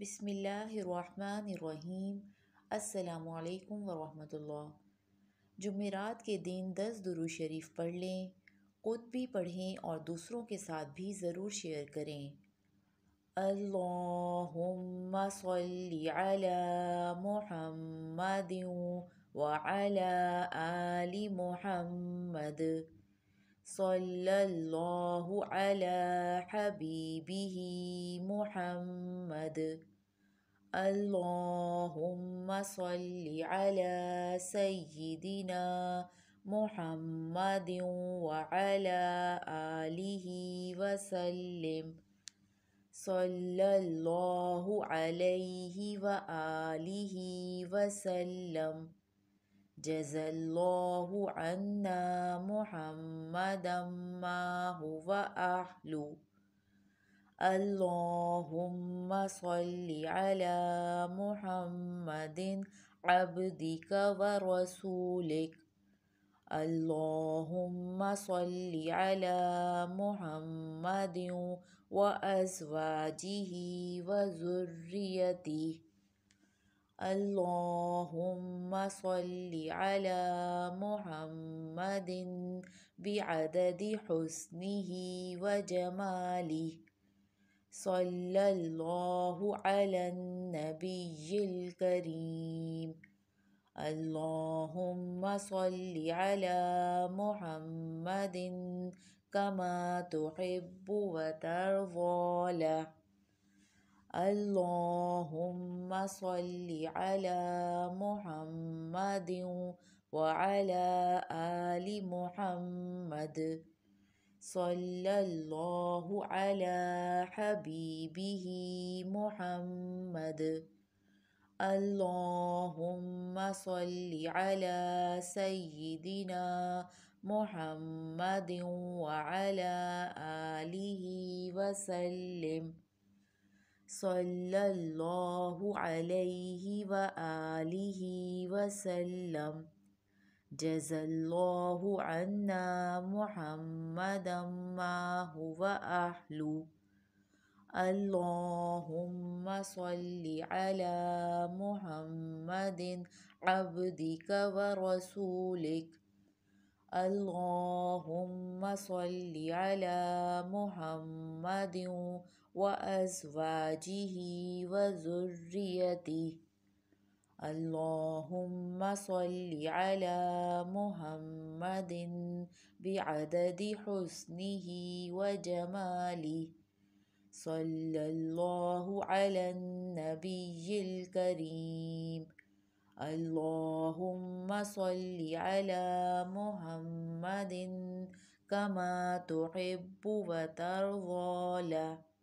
بسم اللہ الرحمن الرحیم السلام علیکم ورحمۃ اللہ جمعرات کے دن دس درو شریف پڑھ لیں خود بھی پڑھیں اور دوسروں کے ساتھ بھی ضرور شیئر کریں اللہم صلی علی محمد وعلی آل محمد صلى الله على حبيبه محمد اللهم صل على سيدنا محمد وعلى آله وسلم صلى الله عليه وآله وسلم جزى الله عنا محمدا ما هو أحلو اللهم صل على محمد عبدك ورسولك اللهم صل على محمد وأزواجه وذريته اللهم اللهم صل على محمد بعدد حسنه وجماله صلى الله على النبي الكريم اللهم صل على محمد كما تحب وترضى له اللهم صل على محمد وعلى آل محمد صلى الله على حبيبه محمد اللهم صل على سيدنا محمد وعلى آله وسلم صلى الله عليه وآله وسلم جزى الله عنا محمدا ما هو أهله اللهم صل على محمد عبدك ورسولك اللهم صل على محمد وأزواجه وذريته اللهم صل على محمد بعدد حسنه وجماله صلى الله على النبي الكريم اللهم صل على محمد كما تحب وترضى له